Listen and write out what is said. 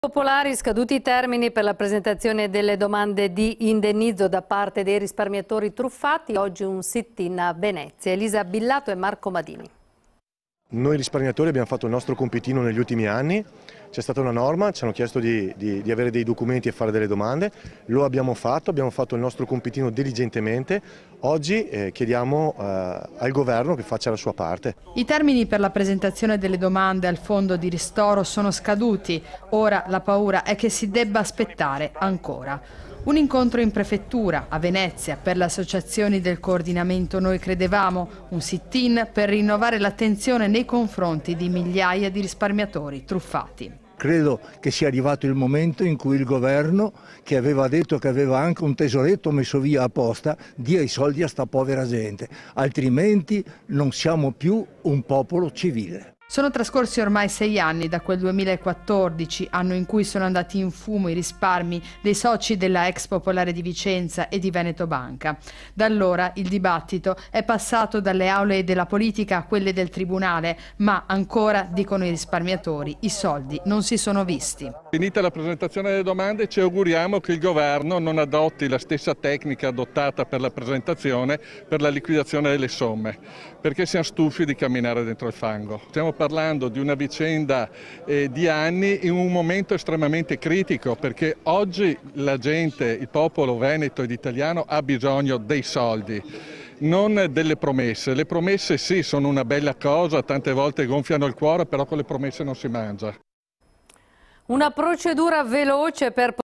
Popolari scaduti i termini per la presentazione delle domande di indennizzo da parte dei risparmiatori truffati, oggi un sit-in a Venezia. Elisa Billato e Marco Madini. Noi risparmiatori abbiamo fatto il nostro compitino negli ultimi anni, c'è stata una norma, ci hanno chiesto di, di, di, avere dei documenti e fare delle domande, lo abbiamo fatto, abbiamo fatto il nostro compitino diligentemente, oggi eh, chiediamo eh, al governo che faccia la sua parte. I termini per la presentazione delle domande al fondo di ristoro sono scaduti, ora la paura è che si debba aspettare ancora. Un incontro in prefettura a Venezia per le associazioni del coordinamento Noi Credevamo, un sit-in per rinnovare l'attenzione nei confronti di migliaia di risparmiatori truffati. Credo che sia arrivato il momento in cui il governo, che aveva detto che aveva anche un tesoretto messo via apposta, dia i soldi a sta povera gente, altrimenti non siamo più un popolo civile. Sono trascorsi ormai sei anni da quel 2014, anno in cui sono andati in fumo i risparmi dei soci della ex Popolare di Vicenza e di Veneto Banca. Da allora il dibattito è passato dalle aule della politica a quelle del Tribunale, ma ancora, dicono i risparmiatori, i soldi non si sono visti. Finita la presentazione delle domande ci auguriamo che il Governo non adotti la stessa tecnica adottata per la presentazione per la liquidazione delle somme, perché siamo stufi di camminare dentro il fango. Stiamo parlando di una vicenda eh, di anni in un momento estremamente critico perché oggi la gente, il popolo veneto ed italiano ha bisogno dei soldi non delle promesse. Le promesse sì, sono una bella cosa, tante volte gonfiano il cuore, però con le promesse non si mangia. Una procedura veloce per